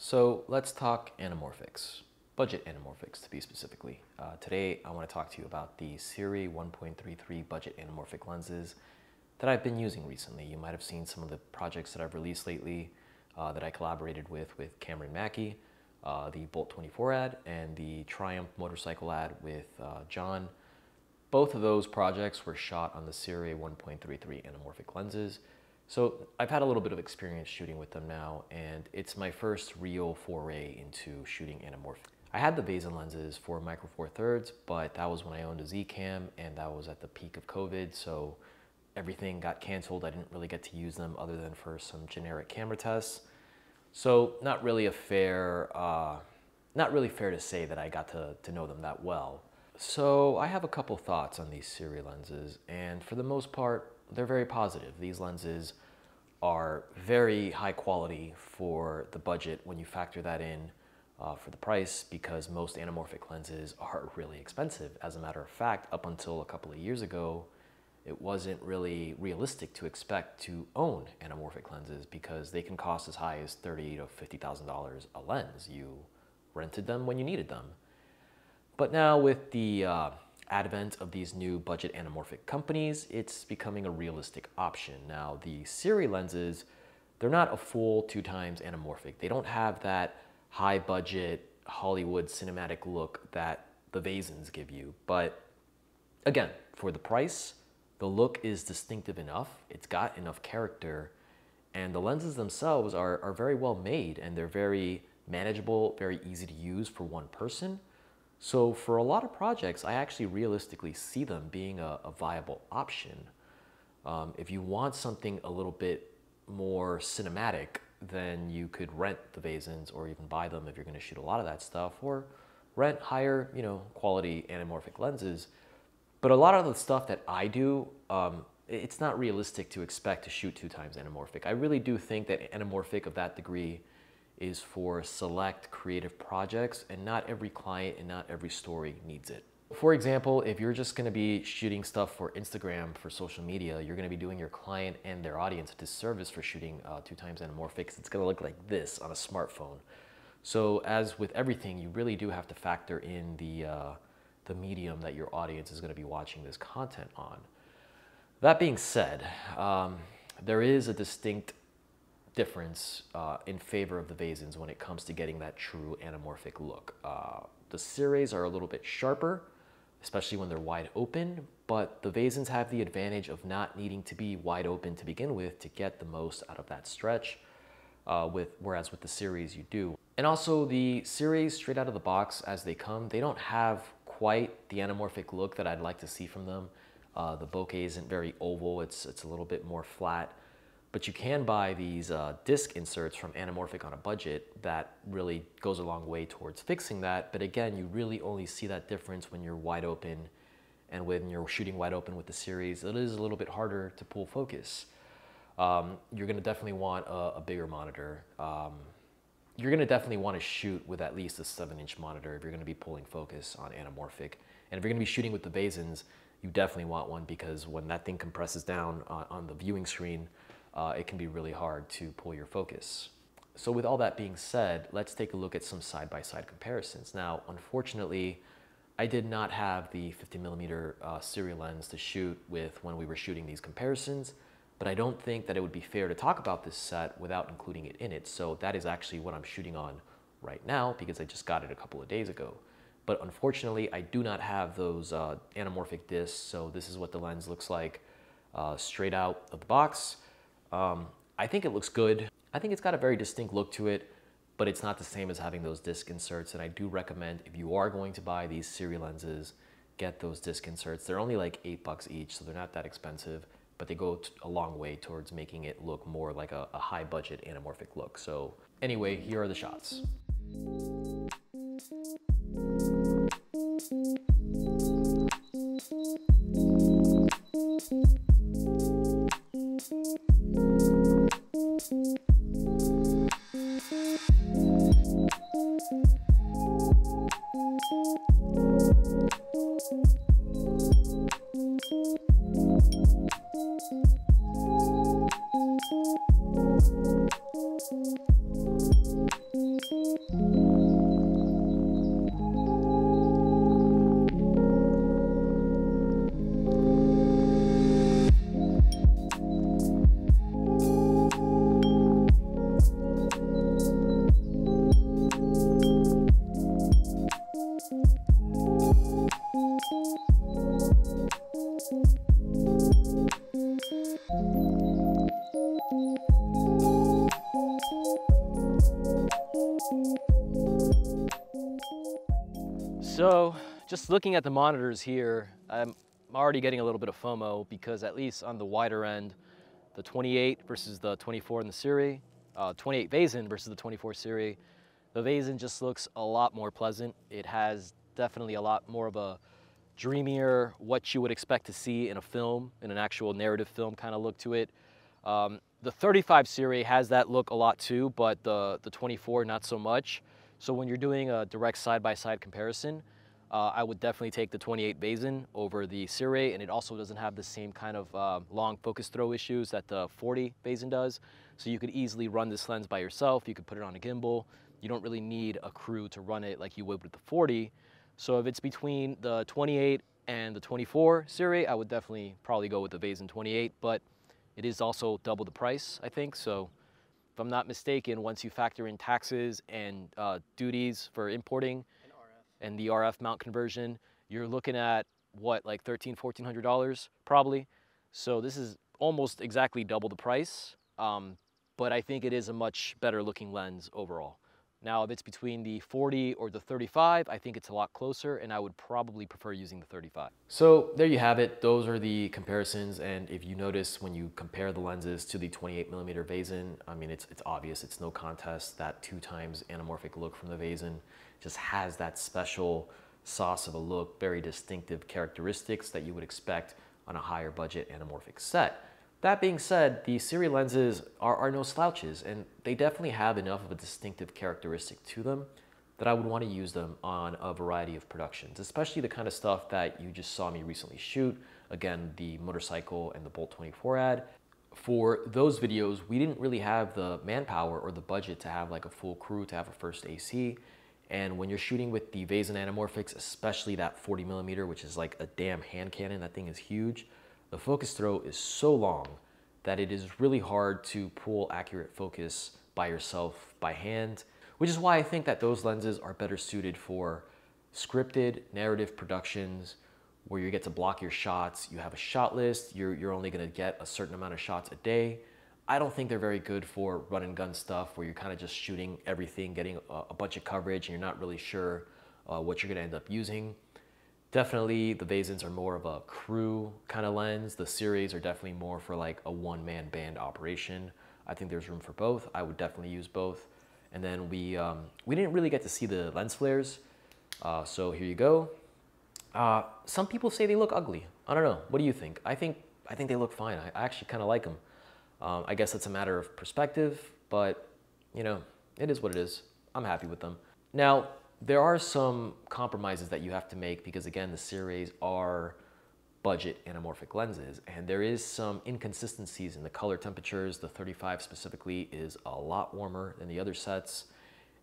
So let's talk anamorphics, budget anamorphics to be specifically. Uh, today I want to talk to you about the Siri 1.33 budget anamorphic lenses that I've been using recently. You might have seen some of the projects that I've released lately uh, that I collaborated with with Cameron Mackey, uh, the Bolt 24 ad and the Triumph motorcycle ad with uh, John. Both of those projects were shot on the Siri 1.33 anamorphic lenses. So I've had a little bit of experience shooting with them now, and it's my first real foray into shooting anamorphic. I had the Basin lenses for Micro Four Thirds, but that was when I owned a Z Cam, and that was at the peak of COVID, so everything got canceled. I didn't really get to use them other than for some generic camera tests. So not really a fair, uh, not really fair to say that I got to, to know them that well. So I have a couple thoughts on these Siri lenses, and for the most part, they're very positive. These lenses are very high quality for the budget when you factor that in uh, for the price because most anamorphic lenses are really expensive. As a matter of fact, up until a couple of years ago, it wasn't really realistic to expect to own anamorphic lenses because they can cost as high as thirty to fifty thousand dollars a lens. You rented them when you needed them, but now with the uh, advent of these new budget anamorphic companies, it's becoming a realistic option. Now, the Siri lenses, they're not a full two times anamorphic. They don't have that high budget Hollywood cinematic look that the Vasins give you. But again, for the price, the look is distinctive enough. It's got enough character and the lenses themselves are, are very well made and they're very manageable, very easy to use for one person. So for a lot of projects, I actually realistically see them being a, a viable option. Um, if you want something a little bit more cinematic, then you could rent the basins or even buy them if you're gonna shoot a lot of that stuff or rent higher, you know, quality anamorphic lenses. But a lot of the stuff that I do, um, it's not realistic to expect to shoot two times anamorphic. I really do think that anamorphic of that degree is for select creative projects and not every client and not every story needs it. For example, if you're just gonna be shooting stuff for Instagram for social media, you're gonna be doing your client and their audience a disservice for shooting uh, two times anamorphic. It's gonna look like this on a smartphone. So as with everything, you really do have to factor in the, uh, the medium that your audience is gonna be watching this content on. That being said, um, there is a distinct difference uh, in favor of the Vasins when it comes to getting that true anamorphic look. Uh, the series are a little bit sharper, especially when they're wide open, but the Vasins have the advantage of not needing to be wide open to begin with to get the most out of that stretch, uh, with, whereas with the series, you do. And also the series straight out of the box as they come, they don't have quite the anamorphic look that I'd like to see from them. Uh, the bokeh isn't very oval, it's, it's a little bit more flat. But you can buy these uh, disc inserts from Anamorphic on a budget that really goes a long way towards fixing that. But again, you really only see that difference when you're wide open and when you're shooting wide open with the series, it is a little bit harder to pull focus. Um, you're gonna definitely want a, a bigger monitor. Um, you're gonna definitely wanna shoot with at least a seven inch monitor if you're gonna be pulling focus on anamorphic. And if you're gonna be shooting with the Basins, you definitely want one because when that thing compresses down on, uh, on the viewing screen, uh, it can be really hard to pull your focus. So with all that being said, let's take a look at some side-by-side -side comparisons. Now, unfortunately, I did not have the 50 millimeter uh, serial lens to shoot with when we were shooting these comparisons, but I don't think that it would be fair to talk about this set without including it in it. So that is actually what I'm shooting on right now because I just got it a couple of days ago. But unfortunately, I do not have those uh, anamorphic discs, so this is what the lens looks like uh, straight out of the box. Um, I think it looks good. I think it's got a very distinct look to it, but it's not the same as having those disc inserts. And I do recommend if you are going to buy these Siri lenses, get those disc inserts. They're only like eight bucks each, so they're not that expensive, but they go a long way towards making it look more like a, a high budget anamorphic look. So anyway, here are the shots. Just looking at the monitors here, I'm already getting a little bit of FOMO because at least on the wider end, the 28 versus the 24 in the Siri, uh, 28 Vazen versus the 24 Siri, the Vazen just looks a lot more pleasant. It has definitely a lot more of a dreamier, what you would expect to see in a film, in an actual narrative film kind of look to it. Um, the 35 series has that look a lot too, but the, the 24 not so much. So when you're doing a direct side-by-side -side comparison, uh, I would definitely take the 28 Basin over the Cirrate, and it also doesn't have the same kind of uh, long focus throw issues that the 40 Basin does. So you could easily run this lens by yourself. You could put it on a gimbal. You don't really need a crew to run it like you would with the 40. So if it's between the 28 and the 24 Cirrate, I would definitely probably go with the Basin 28, but it is also double the price, I think. So if I'm not mistaken, once you factor in taxes and uh, duties for importing, and the RF mount conversion, you're looking at what, like $1,300, $1,400 probably. So this is almost exactly double the price, um, but I think it is a much better looking lens overall. Now, if it's between the 40 or the 35, I think it's a lot closer and I would probably prefer using the 35. So there you have it. Those are the comparisons. And if you notice when you compare the lenses to the 28 millimeter Vazen, I mean, it's, it's obvious, it's no contest. That two times anamorphic look from the Vazen just has that special sauce of a look, very distinctive characteristics that you would expect on a higher budget anamorphic set. That being said, the Siri lenses are, are no slouches and they definitely have enough of a distinctive characteristic to them that I would want to use them on a variety of productions, especially the kind of stuff that you just saw me recently shoot. Again, the motorcycle and the Bolt 24 ad. For those videos, we didn't really have the manpower or the budget to have like a full crew to have a first AC. And when you're shooting with the Vazen anamorphics, especially that 40 millimeter, which is like a damn hand cannon, that thing is huge the focus throw is so long that it is really hard to pull accurate focus by yourself by hand, which is why I think that those lenses are better suited for scripted narrative productions where you get to block your shots, you have a shot list, you're, you're only gonna get a certain amount of shots a day. I don't think they're very good for run and gun stuff where you're kind of just shooting everything, getting a, a bunch of coverage and you're not really sure uh, what you're gonna end up using. Definitely the Vasins are more of a crew kind of lens. The series are definitely more for like a one-man band operation. I think there's room for both. I would definitely use both. And then we, um, we didn't really get to see the lens flares. Uh, so here you go. Uh, some people say they look ugly. I don't know. What do you think? I think, I think they look fine. I, I actually kind of like them. Um, I guess it's a matter of perspective, but you know, it is what it is. I'm happy with them. Now, there are some compromises that you have to make because again, the series are budget anamorphic lenses and there is some inconsistencies in the color temperatures. The 35 specifically is a lot warmer than the other sets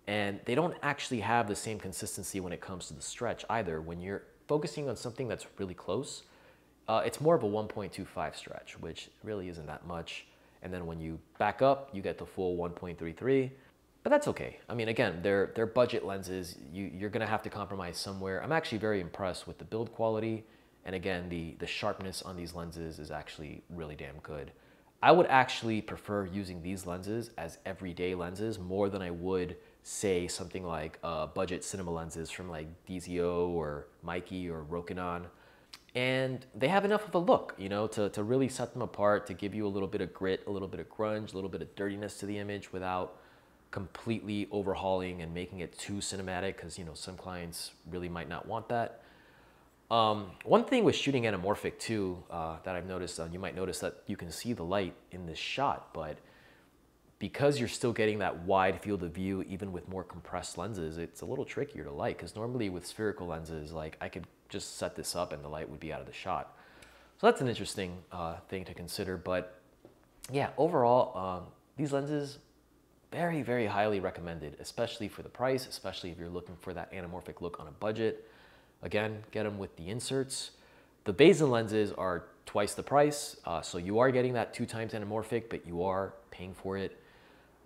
and they don't actually have the same consistency when it comes to the stretch either. When you're focusing on something that's really close, uh, it's more of a 1.25 stretch, which really isn't that much. And then when you back up, you get the full 1.33 but that's okay. I mean, again, they're, they're budget lenses. You, you're gonna have to compromise somewhere. I'm actually very impressed with the build quality. And again, the, the sharpness on these lenses is actually really damn good. I would actually prefer using these lenses as everyday lenses more than I would say something like uh, budget cinema lenses from like DZO or Mikey or Rokinon. And they have enough of a look, you know, to, to really set them apart, to give you a little bit of grit, a little bit of grunge, a little bit of dirtiness to the image without completely overhauling and making it too cinematic because you know some clients really might not want that. Um, one thing with shooting anamorphic too uh, that I've noticed, uh, you might notice that you can see the light in this shot, but because you're still getting that wide field of view even with more compressed lenses, it's a little trickier to light because normally with spherical lenses, like I could just set this up and the light would be out of the shot. So that's an interesting uh, thing to consider, but yeah, overall, um, these lenses very, very highly recommended, especially for the price, especially if you're looking for that anamorphic look on a budget. Again, get them with the inserts. The Bayesian lenses are twice the price, uh, so you are getting that two times anamorphic, but you are paying for it.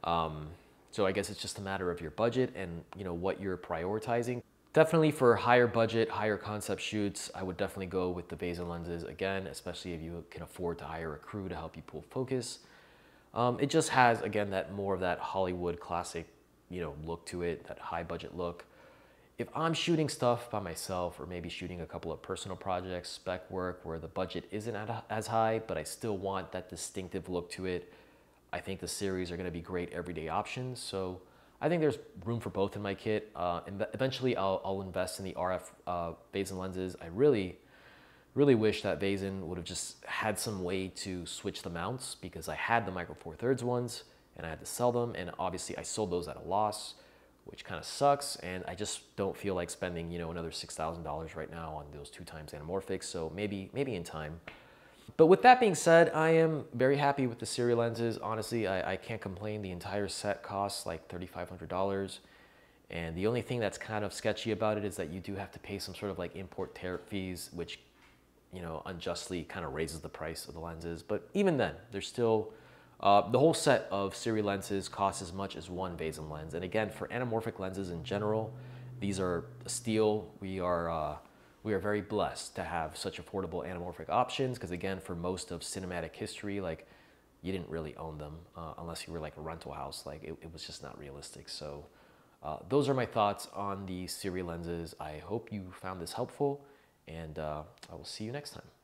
Um, so I guess it's just a matter of your budget and you know what you're prioritizing. Definitely for higher budget, higher concept shoots, I would definitely go with the Bayesian lenses again, especially if you can afford to hire a crew to help you pull focus. Um, it just has, again, that more of that Hollywood classic, you know, look to it, that high budget look. If I'm shooting stuff by myself or maybe shooting a couple of personal projects, spec work, where the budget isn't as high, but I still want that distinctive look to it, I think the series are gonna be great everyday options. So I think there's room for both in my kit. Uh, eventually I'll, I'll, invest in the RF uh, and lenses. I really, Really wish that Vazen would have just had some way to switch the mounts because I had the Micro Four Thirds ones and I had to sell them. And obviously I sold those at a loss, which kind of sucks. And I just don't feel like spending, you know, another $6,000 right now on those two times anamorphics. So maybe, maybe in time. But with that being said, I am very happy with the Siri lenses. Honestly, I, I can't complain. The entire set costs like $3,500. And the only thing that's kind of sketchy about it is that you do have to pay some sort of like import tariff fees, which you know, unjustly kind of raises the price of the lenses. But even then, there's still, uh, the whole set of Siri lenses costs as much as one Vasm lens. And again, for anamorphic lenses in general, these are steel. We are, uh, we are very blessed to have such affordable anamorphic options because again, for most of cinematic history, like you didn't really own them uh, unless you were like a rental house. Like it, it was just not realistic. So uh, those are my thoughts on the Siri lenses. I hope you found this helpful and uh, I will see you next time.